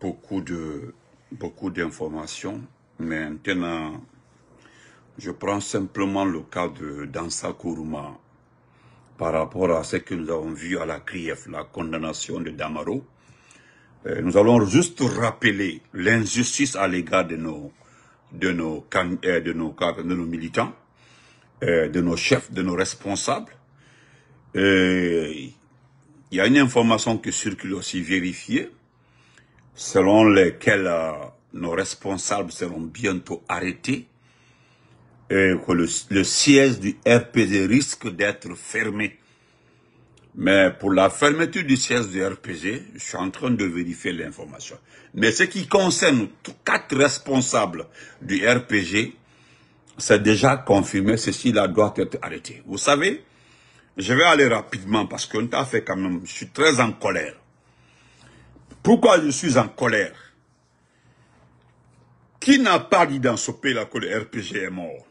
beaucoup de beaucoup d'informations. maintenant, je prends simplement le cas de Dansa Kourouma par rapport à ce que nous avons vu à la CRIEF, la condamnation de Damaro. Euh, nous allons juste rappeler l'injustice à l'égard de nos, de, nos, euh, de, de nos militants, euh, de nos chefs, de nos responsables. il y a une information qui circule aussi vérifiée selon lesquels euh, nos responsables seront bientôt arrêtés et que le, siège du RPG risque d'être fermé. Mais pour la fermeture du siège du RPG, je suis en train de vérifier l'information. Mais ce qui concerne quatre responsables du RPG, c'est déjà confirmé, ceci-là doit être arrêté. Vous savez, je vais aller rapidement parce qu'on t'a fait quand même, je suis très en colère. Pourquoi je suis en colère Qui n'a pas dit dans ce pays-là que le RPG est mort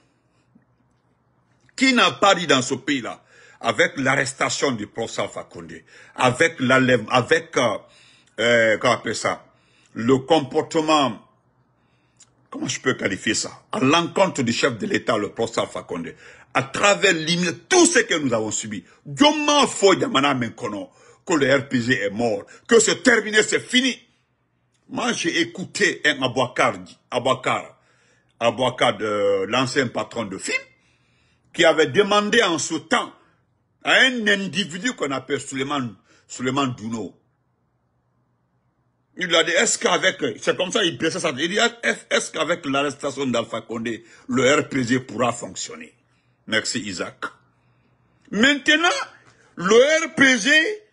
Qui n'a pas dit dans ce pays-là, avec l'arrestation du professeur Fakonde, avec avec, euh, euh, ça, le comportement comment je peux qualifier ça À l'encontre du chef de l'État, le professeur Fakonde, à travers l'immunité, tout ce que nous avons subi. m'en faut, Yamana que le RPG est mort, que c'est terminé, c'est fini. Moi, j'ai écouté un Abouakar, Abouakar, Abouakar de l'ancien patron de film, qui avait demandé en ce temps à un individu qu'on appelle Suleiman, Suleiman Douno. Il a dit, est-ce qu'avec, c'est comme ça, il pressait ça, il dit, est-ce qu'avec l'arrestation d'Alpha Condé, le RPG pourra fonctionner? Merci Isaac. Maintenant, le RPG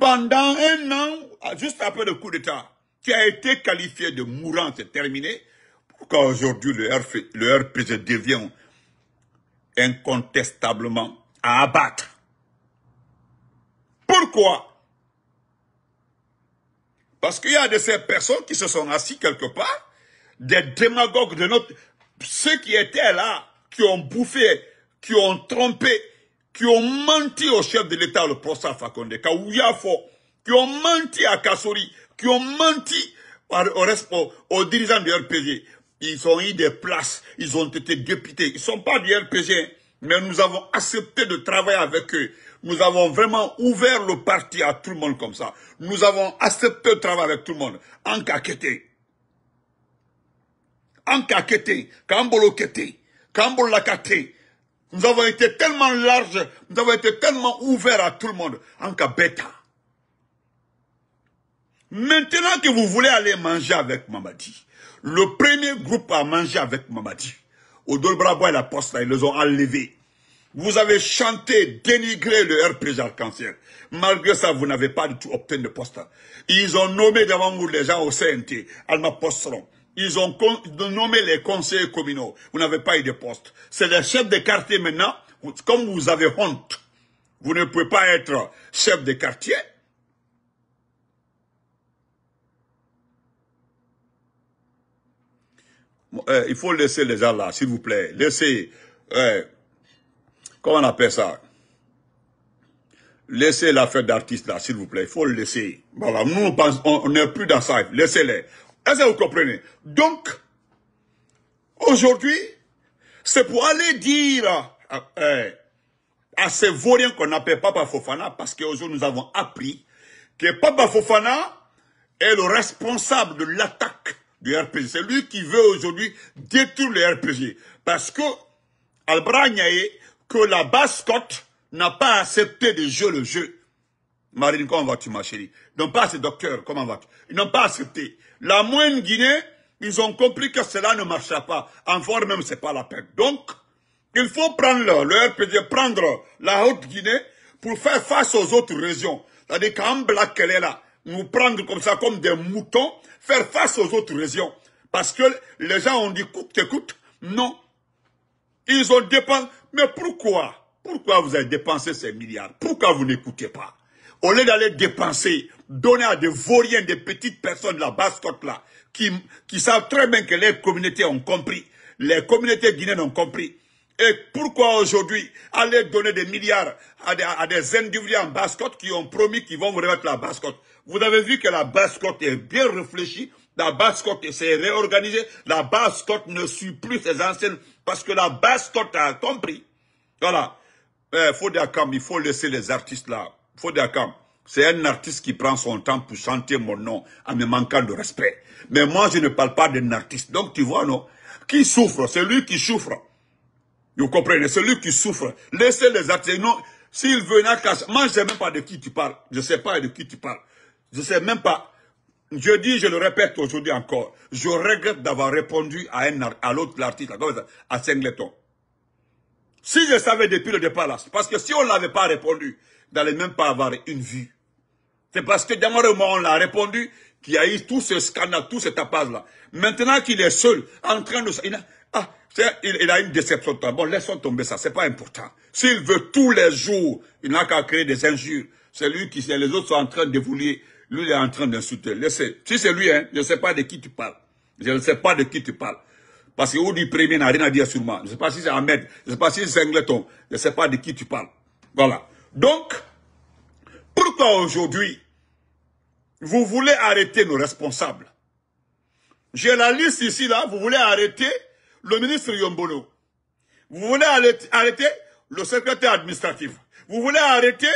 pendant un an, juste après le coup d'État, qui a été qualifié de mourant, c'est terminé, pourquoi aujourd'hui le, le RPG devient incontestablement à abattre Pourquoi parce qu'il y a de ces personnes qui se sont assis quelque part, des démagogues de notre... Ceux qui étaient là, qui ont bouffé, qui ont trompé qui ont menti au chef de l'État, le professeur Fakonde, qui ont menti à Kassori, qui ont menti aux, dirigeants du RPG. Ils ont eu des places, ils ont été députés. Ils ne sont pas du RPG, hein. mais nous avons accepté de travailler avec eux. Nous avons vraiment ouvert le parti à tout le monde comme ça. Nous avons accepté de travailler avec tout le monde. En caqueté. En caqueté. Kambolo Kambolo nous avons été tellement larges, nous avons été tellement ouverts à tout le monde, en cas bêta. Maintenant que vous voulez aller manger avec Mamadi, le premier groupe à manger avec Mamadi, au Bravo et la Poste, ils les ont enlevés. Vous avez chanté, dénigré le RPJ arc en Malgré ça, vous n'avez pas du tout obtenu de poste. Ils ont nommé devant vous les gens au CNT, Alma Postron ils ont nommé les conseillers communaux. Vous n'avez pas eu de poste. C'est les chefs de quartier maintenant. Comme vous avez honte, vous ne pouvez pas être chef de quartier. Euh, il faut laisser les gens là, s'il vous plaît. Laissez, euh, comment on appelle ça Laissez l'affaire d'artiste là, s'il vous plaît. Il faut le laisser. Voilà, nous, on n'est plus dans ça. Laissez-les. Est-ce que vous comprenez Donc, aujourd'hui, c'est pour aller dire à, eh, ces vauriens qu'on appelle Papa Fofana, parce qu'aujourd'hui nous avons appris que Papa Fofana est le responsable de l'attaque du RPG. C'est lui qui veut aujourd'hui détruire le RPG. Parce que Albra que la bascotte n'a pas accepté de jouer le jeu. Marine, comment vas-tu, ma chérie Non, pas ces docteurs, comment vas-tu Ils n'ont pas accepté. La moyenne Guinée, ils ont compris que cela ne marchera pas. En forme même, c'est pas la peine. Donc, il faut prendre le RPG, prendre la Haute-Guinée pour faire face aux autres régions. C'est-à-dire qu'en Black, est là. Nous prendre comme ça, comme des moutons, faire face aux autres régions. Parce que les gens ont dit, écoute, écoute, non. Ils ont dépensé. Mais pourquoi Pourquoi vous avez dépensé ces milliards Pourquoi vous n'écoutez pas au lieu d'aller dépenser, donner à des vauriens, des petites personnes la bascotte là, qui, qui savent très bien que les communautés ont compris. Les communautés guinéennes ont compris. Et pourquoi aujourd'hui aller donner des milliards à des, à des individus en bascotte qui ont promis qu'ils vont vous remettre la bascotte Vous avez vu que la bascotte est bien réfléchie, la bascotte s'est réorganisée, la bascotte ne suit plus ses anciennes parce que la bascotte a compris. Voilà. Il euh, faut dire il faut laisser les artistes là Fodakam, c'est un artiste qui prend son temps pour chanter mon nom en me manquant de respect. Mais moi, je ne parle pas d'un artiste. Donc, tu vois, non Qui souffre C'est lui qui souffre. Vous comprenez C'est lui qui souffre. Laissez les artistes. Non, s'il veut une moi, je ne sais même pas de qui tu parles. Je ne sais pas de qui tu parles. Je ne sais même pas. Je dis, je le répète aujourd'hui encore, je regrette d'avoir répondu à, à l'autre artiste, à Singleton. Si je savais depuis le départ, parce que si on ne l'avait pas répondu, n'allait même pas avoir une vue. C'est parce que moment, on l'a répondu, qu'il y a eu tout ce scandale, tout ce tapage-là. Maintenant qu'il est seul, en train de... Il a, ah, il, a une déception. Bon, laissons tomber ça, c'est pas important. S'il veut tous les jours, il n'a qu'à créer des injures. C'est lui qui... Les autres sont en train de vouloir... Lui, il est en train d'insulter. Laissez. Si c'est lui, hein, je ne sais pas de qui tu parles. Je ne sais pas de qui tu parles. Parce que du Premier n'a rien à dire sur Je ne sais pas si c'est Ahmed, je ne sais pas si c'est Angleton. je ne sais pas de qui tu parles. Voilà. Donc, pourquoi aujourd'hui, vous voulez arrêter nos responsables J'ai la liste ici, là, vous voulez arrêter le ministre Yombono. Vous voulez arrêter le secrétaire administratif. Vous voulez arrêter...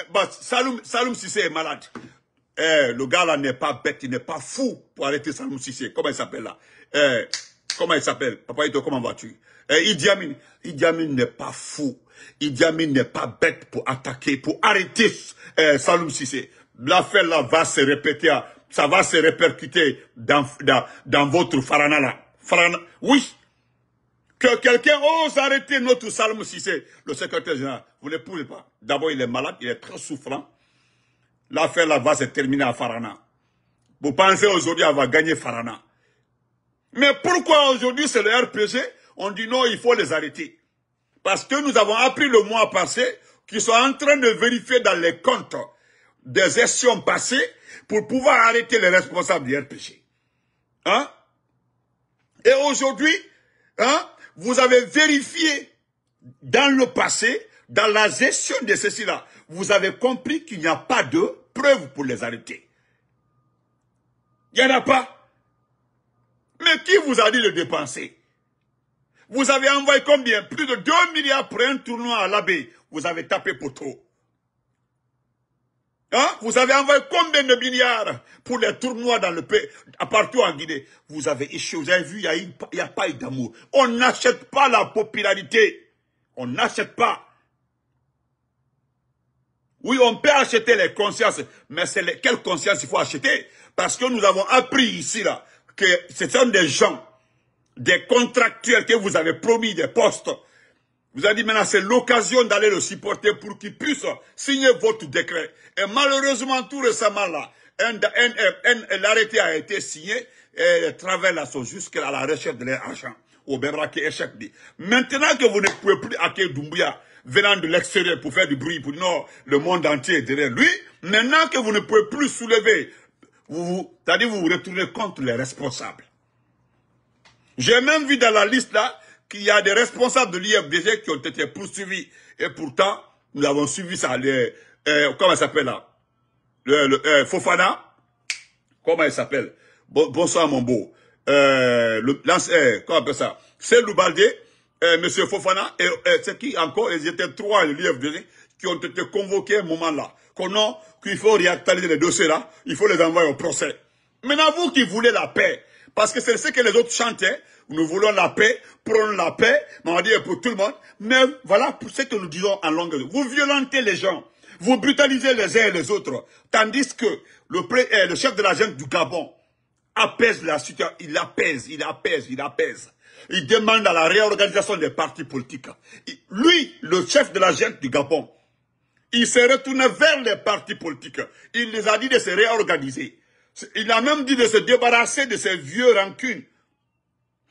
Eh, bah, Saloum, Sissé est malade. Eh, le gars là n'est pas bête, il n'est pas fou pour arrêter Saloum Sissé. Comment il s'appelle là eh, Comment il s'appelle Papa Ito, comment vas-tu Idi n'est pas fou Idi n'est pas bête pour attaquer, pour arrêter euh, Saloum Sissé. L'affaire-là va se répéter, ça va se répercuter dans, votre farana oui, que quelqu'un ose arrêter notre Salom Sissé, le secrétaire général, vous ne pouvez pas. D'abord, il est malade, il est très souffrant. L'affaire là va se terminer à Farana. Vous pensez aujourd'hui, avoir va gagner Farana. Mais pourquoi aujourd'hui, c'est le RPG On dit non, il faut les arrêter. Parce que nous avons appris le mois passé qu'ils sont en train de vérifier dans les comptes des gestions passées pour pouvoir arrêter les responsables du RPG. Hein? Et aujourd'hui, hein, vous avez vérifié dans le passé, dans la gestion de ceci-là, vous avez compris qu'il n'y a pas de preuves pour les arrêter. Il n'y en a pas. Mais qui vous a dit de dépenser vous avez envoyé combien Plus de 2 milliards pour un tournoi à l'abbé. Vous avez tapé pour Hein? Vous avez envoyé combien de milliards pour les tournois dans le pays, partout en Guinée Vous avez échoué. Vous avez vu, il n'y a, pas d'amour. On n'achète pas la popularité. On n'achète pas. Oui, on peut acheter les consciences, mais c'est quelles conscience il faut acheter Parce que nous avons appris ici, là, que ce sont des gens des contractuels que vous avez promis des postes. Vous avez dit maintenant c'est l'occasion d'aller le supporter pour qu'il puisse signer votre décret. Et malheureusement tout récemment là, un, un, l'arrêté a été signé et les travailleurs sont jusqu'à la recherche de l'argent. échec dit. Maintenant que vous ne pouvez plus accueillir Doumbouya venant de l'extérieur pour faire du bruit, pour le monde entier derrière lui, maintenant que vous ne pouvez plus soulever, vous, cest vous vous retournez contre les responsables. J'ai même vu dans la liste là qu'il y a des responsables de l'IFDG qui ont été poursuivis. Et pourtant, nous avons suivi ça. Euh, comment il s'appelle là le, euh, Fofana. Comment il s'appelle Bonsoir mon beau. Euh, comment appelle ça C'est Loubaldé, M. Monsieur Fofana, et, c'est qui encore Ils étaient trois de qui ont été convoqués à un moment-là. Qu'on qu'il faut réactualiser les dossiers là, il faut les envoyer au procès. Maintenant, vous qui voulez la paix, parce que c'est ce que les autres chantaient. Hein. Nous voulons la paix, prenons la paix, mais on dit pour tout le monde. Mais voilà pour ce que nous disons en langue. Vous violentez les gens, vous brutalisez les uns et les autres. Tandis que le, eh, le chef de la du Gabon apaise la situation. Il apaise, il apaise, il apaise. Il demande à la réorganisation des partis politiques. Lui, le chef de la du Gabon, il s'est retourné vers les partis politiques. Il les a dit de se réorganiser. Il a même dit de se débarrasser de ses vieux rancunes.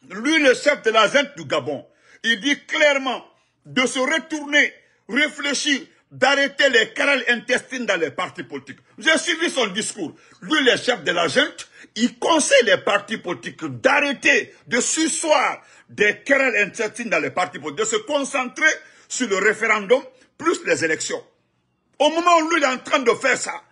Lui, le chef de la gente du Gabon, il dit clairement de se retourner, réfléchir, d'arrêter les querelles intestines dans les partis politiques. J'ai suivi son discours. Lui, le chef de la junte, il conseille les partis politiques d'arrêter, de s'asseoir des querelles intestines dans les partis politiques, de se concentrer sur le référendum plus les élections. Au moment où lui, il est en train de faire ça,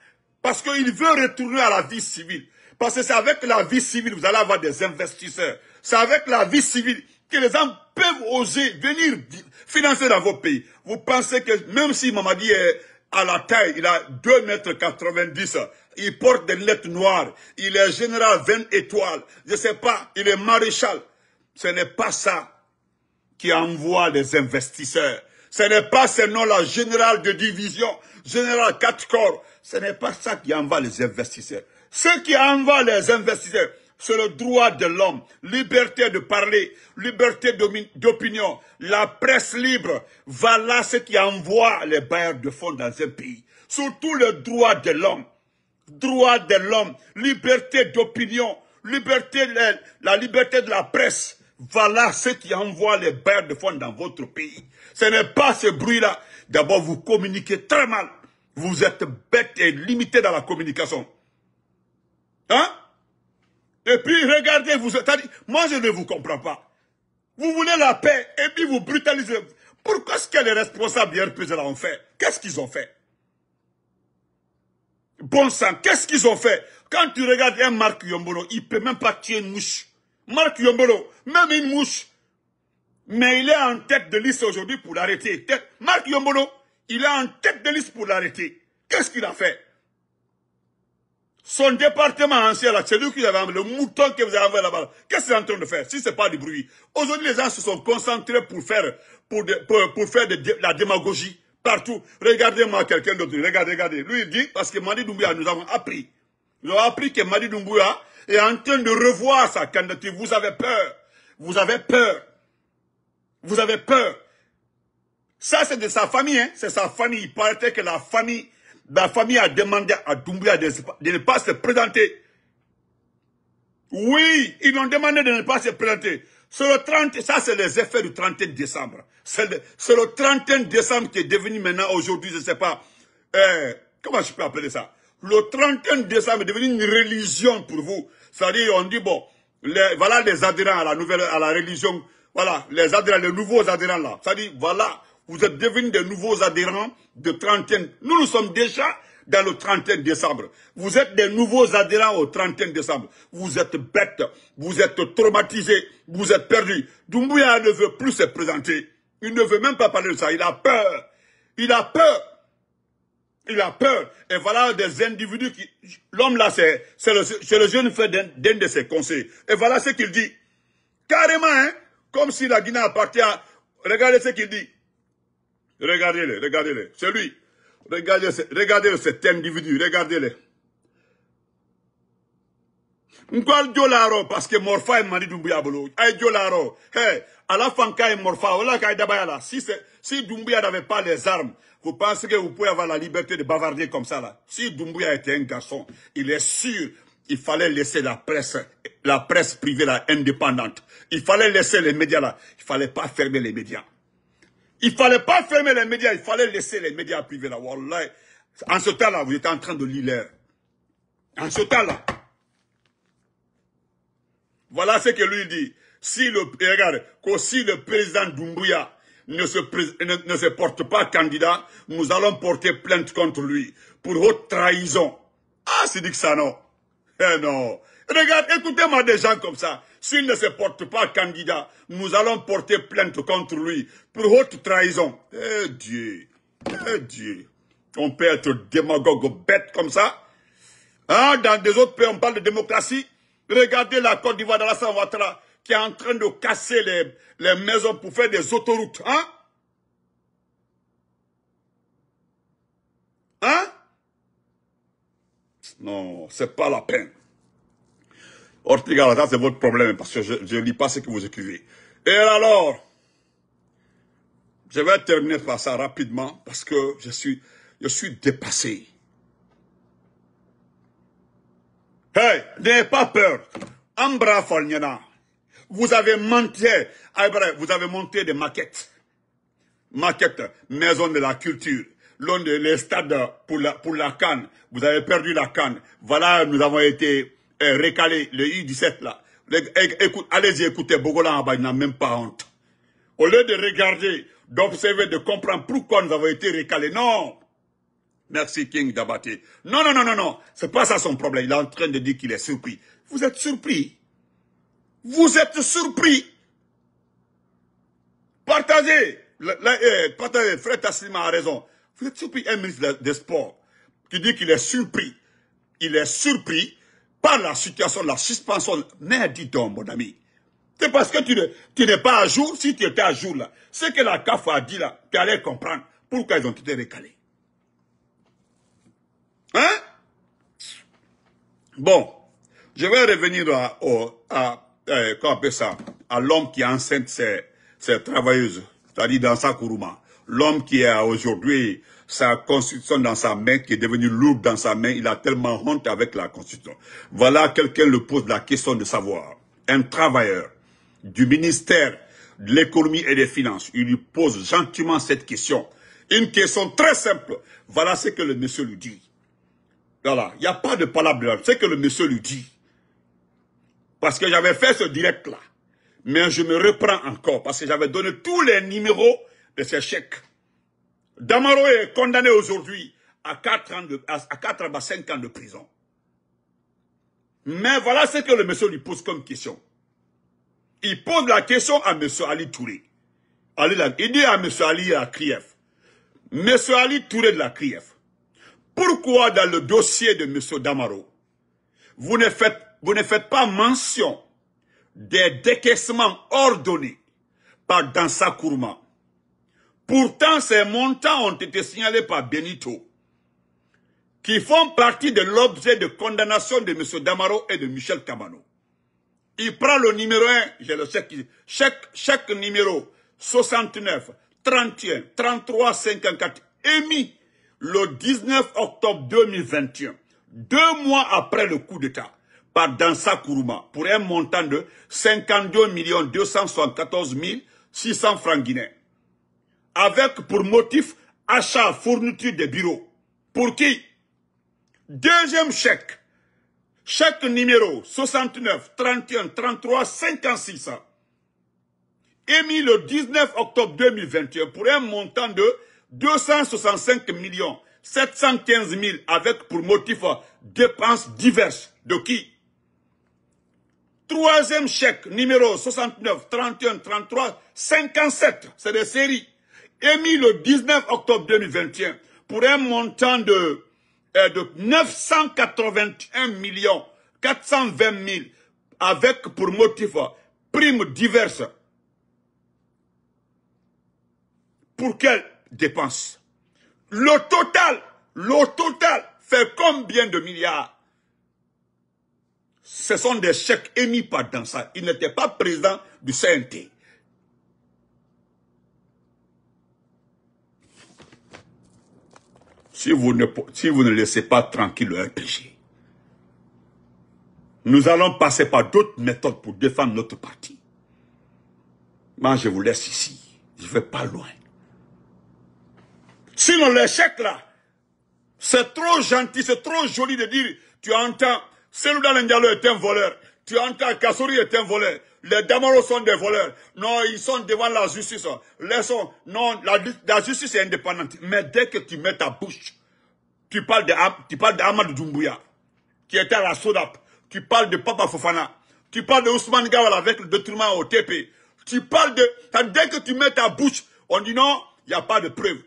parce qu'il veut retourner à la vie civile. Parce que c'est avec la vie civile, vous allez avoir des investisseurs. C'est avec la vie civile que les gens peuvent oser venir financer dans vos pays. Vous pensez que même si Mamadi est à la taille, il a deux mètres quatre-vingt-dix, il porte des lettres noires, il est général 20 étoiles, je sais pas, il est maréchal. Ce n'est pas ça qui envoie les investisseurs. Ce n'est pas ce nom-là, général de division, général quatre corps. Ce n'est pas ça qui envoie les investisseurs. Ce qui envoie les investisseurs, c'est le droit de l'homme, liberté de parler, liberté d'opinion, la presse libre. Voilà ce qui envoie les bailleurs de fonds dans un pays. Surtout le droit de l'homme. Droit de l'homme, liberté d'opinion, liberté la liberté de la presse, voilà ce qui envoie les bains de fond dans votre pays. Ce n'est pas ce bruit-là. D'abord, vous communiquez très mal. Vous êtes bête et limité dans la communication. Hein Et puis, regardez, vous êtes... Moi, je ne vous comprends pas. Vous voulez la paix et puis vous brutalisez. Pourquoi est-ce que les responsables là ont fait Qu'est-ce qu'ils ont fait Bon sang, qu'est-ce qu'ils ont fait Quand tu regardes un Marc Yombolo, il ne peut même pas tuer une mouche. Marc Yombolo, même une mouche. Mais il est en tête de liste aujourd'hui pour l'arrêter. Marc Yombolo, il est en tête de liste pour l'arrêter. Qu'est-ce qu'il a fait Son département ancien, c'est lui qui avait le mouton que vous avez là-bas, qu'est-ce qu'il est en train de faire Si ce n'est pas du bruit. Aujourd'hui, les gens se sont concentrés pour faire, pour, de, faire la démagogie partout. Regardez-moi quelqu'un d'autre. Regardez, regardez. Lui, il dit, parce que Mandy Doumbia nous avons appris vous appris que Madi Doumbouya est en train de revoir sa candidature. Vous avez peur. Vous avez peur. Vous avez peur. Ça, c'est de sa famille, hein. C'est sa famille. Il paraît que la famille, la famille a demandé à Doumbouya de, ne pas se présenter. Oui, ils l'ont demandé de ne pas se présenter. C'est le 30, ça c'est les effets du 31 décembre. C'est le, 31 décembre qui est devenu maintenant aujourd'hui, je ne sais pas, euh, comment je peux appeler ça le 31 décembre est devenu une religion pour vous. cest à on dit, bon, les, voilà les adhérents à la nouvelle, à la religion, voilà, les adhérents, les nouveaux adhérents là. cest à voilà, vous êtes devenus des nouveaux adhérents de 31. Nous, nous sommes déjà dans le 31 décembre. Vous êtes des nouveaux adhérents au 31 décembre. Vous êtes bêtes, vous êtes traumatisés, vous êtes perdus. Doumbouya ne veut plus se présenter. Il ne veut même pas parler de ça. Il a peur. Il a peur. Il a peur. Et voilà des individus qui... L'homme là, c'est le, le jeune frère d'un de ses conseils. Et voilà ce qu'il dit. Carrément, hein, comme si la Guinée appartient à... Regardez ce qu'il dit. Regardez-le, regardez-le. C'est lui. Regardez, regardez cet individu, regardez-le. Nkwal Parce que morfa est marié du buyabolo. Ay jolaro. Hey, ala fanka morfa. Ola ka dabayala. Si c'est... Si Doumbouya n'avait pas les armes, vous pensez que vous pouvez avoir la liberté de bavarder comme ça là Si Doumbouya était un garçon, il est sûr, qu'il fallait laisser la presse, la presse privée là, indépendante. Il fallait laisser les médias là. Il fallait pas fermer les médias. Il ne fallait pas fermer les médias, il fallait laisser les médias privés là. En ce temps-là, vous étiez en train de lire. En ce temps-là. Voilà ce que lui dit. Si le, regarde, que si le président Doumbouya ne se, porte pas candidat, nous allons porter plainte contre lui pour haute trahison. Ah, c'est dit que ça non. Eh non. Regarde, écoutez-moi des gens comme ça. S'il ne se porte pas candidat, nous allons porter plainte contre lui pour haute trahison. Eh Dieu, eh Dieu. On peut être démagogue bête comme ça. Ah, dans des autres pays, on parle de démocratie. Regardez la Côte d'Ivoire de la Ouattara qui est en train de casser les, maisons pour faire des autoroutes, hein Hein Non, c'est pas la peine. Ortega c'est votre problème, parce que je ne lis pas ce que vous écrivez. Et alors, je vais terminer par ça rapidement, parce que je suis, je suis dépassé. Hey, n'ayez pas peur. Ambra Falnyana. Vous avez menti. Ah, vous avez monté des maquettes. Maquettes, maison de la culture. L'un des stades pour la, pour la canne. Vous avez perdu la canne. Voilà, nous avons été euh, récalés. Le I-17 là. Écoute, allez-y, écoutez, Bogolan Abba, il n'a même pas honte. Au lieu de regarder, d'observer, de comprendre pourquoi nous avons été récalés. Non Merci King d'abattre. Non, non, non, non, non. C'est pas ça son problème. Il est en train de dire qu'il est surpris. Vous êtes surpris vous êtes surpris. Partagez. Eh, partagez. Frère Tassima a raison. Vous êtes surpris. Un ministre des Sports qui dit qu'il est surpris. Il est surpris par la situation, la suspension. Mais dis donc, mon ami. C'est parce que tu n'es pas à jour. Si tu étais à jour, là, ce que la CAF a dit, là, tu allais comprendre pourquoi ils ont été récalés. Hein? Bon, je vais revenir à euh, qu'on appelle ça, à l'homme qui enceinte ses, ses travailleuses, c'est-à-dire dans sa Kourouma. L'homme qui a aujourd'hui sa constitution dans sa main, qui est devenu lourd dans sa main, il a tellement honte avec la constitution. Voilà, quelqu'un le pose la question de savoir. Un travailleur du ministère de l'économie et des finances, il lui pose gentiment cette question. Une question très simple. Voilà ce que le monsieur lui dit. Voilà, il n'y a pas de palabre. C'est ce que le monsieur lui dit parce que j'avais fait ce direct-là. Mais je me reprends encore parce que j'avais donné tous les numéros de ces chèques. Damaro est condamné aujourd'hui à 4, ans à, 5 ans de prison. Mais voilà ce que le monsieur lui pose comme question. Il pose la question à monsieur Ali Touré. il dit à monsieur Ali à Krief. Monsieur Ali Touré de la Krief. Pourquoi dans le dossier de monsieur Damaro, vous ne faites vous ne faites pas mention des décaissements ordonnés par Dansa Kourma. Pourtant, ces montants ont été signalés par Benito, qui font partie de l'objet de condamnation de M. Damaro et de Michel Camano. Il prend le numéro 1, j'ai le chèque, chaque, chaque numéro 69, 31, 33, 54, émis le 19 octobre 2021, deux mois après le coup d'État par Dansa Kourouma pour un montant de 52 274 600 francs guinéens. Avec pour motif achat fourniture des bureaux. Pour qui Deuxième chèque. Chèque numéro 69 31 33 56 émis le 19 octobre 2021 pour un montant de 265 millions 715 000 avec pour motif euh, dépenses diverses. De qui Troisième chèque, numéro 69, 31, 33, 57. C'est des séries. Émis le 19 octobre 2021 pour un montant de, 981 euh, millions 420 000 avec pour motif euh, prime diverses. Pour quelles dépenses Le total, le total fait combien de milliards ce sont des chèques émis par Dansa. Il n'était pas président du CNT. Si vous ne, si vous ne laissez pas tranquille le RPG, nous allons passer par d'autres méthodes pour défendre notre parti. Moi, je vous laisse ici. Je vais pas loin. Sinon, les chèques là, c'est trop gentil, c'est trop joli de dire, tu entends dans Ndiallo est un voleur. Tu entends, Kassouri est un voleur. Les Damaros sont des voleurs. Non, ils sont devant la justice. Laissons. Non, la, justice est indépendante. Mais dès que tu mets ta bouche, tu parles de, tu Doumbouya, qui était à la Sodap. Tu parles de Papa Fofana. Tu parles de Ousmane Gawal avec le document au TP. Tu parles de... Dès que tu mets ta bouche, on dit non, il n'y a pas de preuve.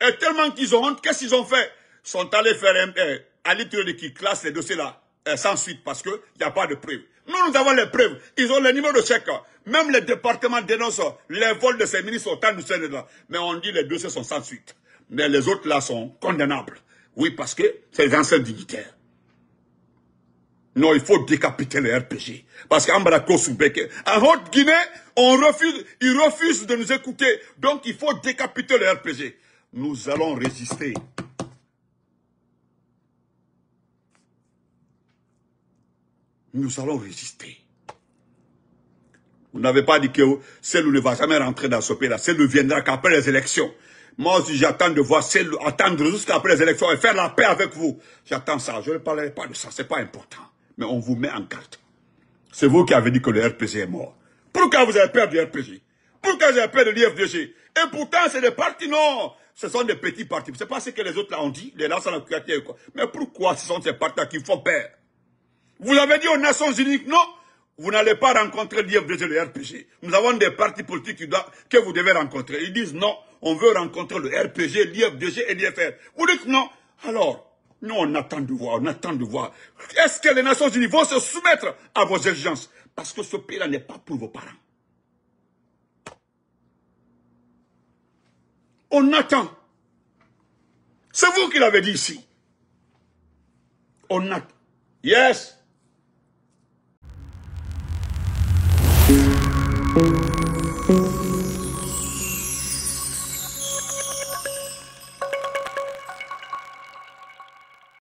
Et tellement qu'ils ont honte, qu'est-ce qu'ils ont fait Ils sont allés faire un... Euh, à e qui classe les dossiers là sans suite parce qu'il n'y a pas de preuves. Nous, nous avons les preuves. Ils ont le numéro de chèque. Même les départements dénoncent les vols de ces ministres au temps du là. Mais on dit les dossiers sont sans suite. Mais les autres là sont condamnables. Oui, parce que c'est les anciens dignitaires. Non, il faut décapiter le RPG. Parce qu'Ambrako Soubeke, en Haute-Guinée, on refuse, ils refusent de nous écouter. Donc, il faut décapiter le RPG. Nous allons résister. nous allons résister. Vous n'avez pas dit que celle ne va jamais rentrer dans ce pays-là. Celle ne viendra qu'après les élections. Moi, aussi j'attends de voir celle attendre jusqu'après les élections et faire la paix avec vous, j'attends ça. Je ne parlerai pas de ça. Ce n'est pas important. Mais on vous met en garde. C'est vous qui avez dit que le RPG est mort. Pourquoi vous avez peur du RPG Pourquoi j'ai peur de l'IFDG Et pourtant, c'est des partis, non Ce sont des petits partis. Ce n'est pas ce que les autres là ont dit, les quoi. Mais pourquoi ce sont ces partis qui font peur vous avez dit aux Nations Unies, non, vous n'allez pas rencontrer l'IFDG et le RPG. Nous avons des partis politiques que vous devez rencontrer. Ils disent non, on veut rencontrer le RPG, l'IFDG et l'IFR. Vous dites non. Alors, nous on attend de voir, on attend de voir. Est-ce que les Nations Unies vont se soumettre à vos urgences Parce que ce pays-là n'est pas pour vos parents. On attend. C'est vous qui l'avez dit ici. On attend. Yes